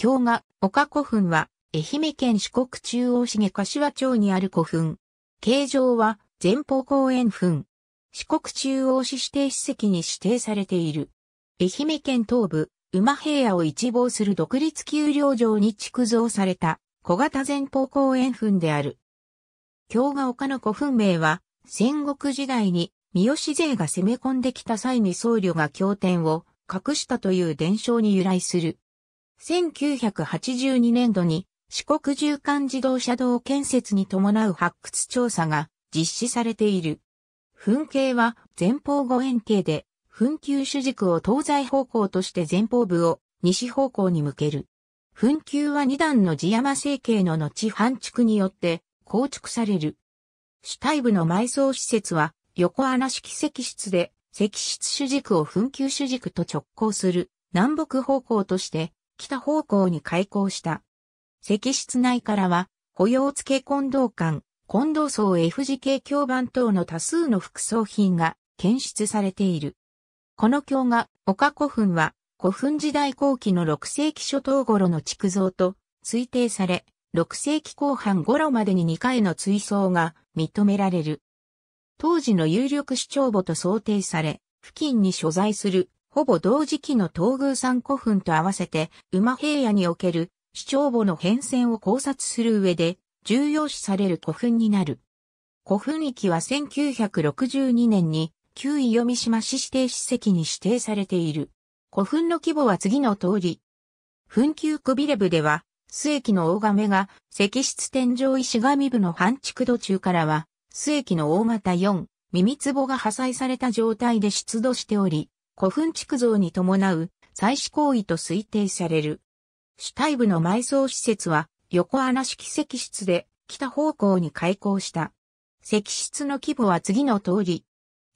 京賀、岡古墳は、愛媛県四国中央市毛柏町にある古墳。形状は、前方後円墳。四国中央市指定史跡に指定されている。愛媛県東部、馬平野を一望する独立丘陵城に築造された、小型前方後円墳である。京賀岡の古墳名は、戦国時代に、三好勢が攻め込んできた際に僧侶が経典を隠したという伝承に由来する。1982年度に四国縦貫自動車道建設に伴う発掘調査が実施されている。噴景は前方後円形で、噴球主軸を東西方向として前方部を西方向に向ける。噴球は二段の地山成形の後半築によって構築される。主体部の埋葬施設は横穴式石室で石室主軸を噴球主軸と直行する南北方向として北方向に開港した。石室内からは、保養付け道館、近道層 F 字形教板等の多数の副葬品が検出されている。この鏡画、岡古墳は、古墳時代後期の6世紀初頭頃の築造と推定され、6世紀後半頃までに2回の追葬が認められる。当時の有力主張墓と想定され、付近に所在するほぼ同時期の東宮山古墳と合わせて、馬平野における市長母の変遷を考察する上で、重要視される古墳になる。古墳域は1962年に、旧伊予三島市指定史跡に指定されている。古墳の規模は次の通り。墳丘くびれ部では、末期の大亀が石室天井石神部の半築土中からは、末期の大型4、耳壺が破砕された状態で出土しており、古墳築造に伴う祭祀行為と推定される。主体部の埋葬施設は横穴式石室で北方向に開港した。石室の規模は次の通り。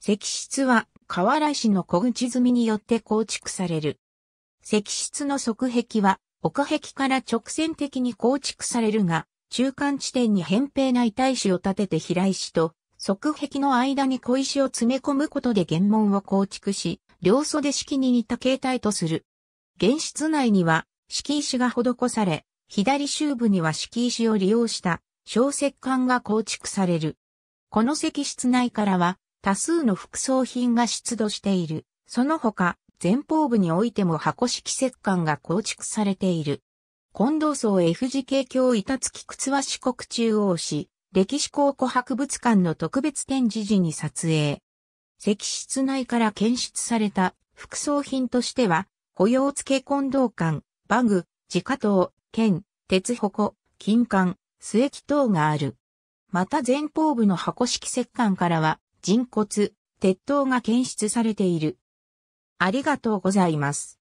石室は河原市の小口積みによって構築される。石室の側壁は奥壁から直線的に構築されるが、中間地点に扁平な板石を立てて平石と側壁の間に小石を詰め込むことで原門を構築し、両袖式に似た形態とする。現室内には敷石が施され、左周部には敷石を利用した小石管が構築される。この石室内からは多数の副葬品が出土している。その他、前方部においても箱式石管が構築されている。近藤荘 F 字系教板付靴は四国中央市、歴史考古博物館の特別展示時に撮影。石室内から検出された副葬品としては、雇用付け混同管、バグ、自家刀、剣、鉄矛、金管、末木等がある。また前方部の箱式石棺からは、人骨、鉄塔が検出されている。ありがとうございます。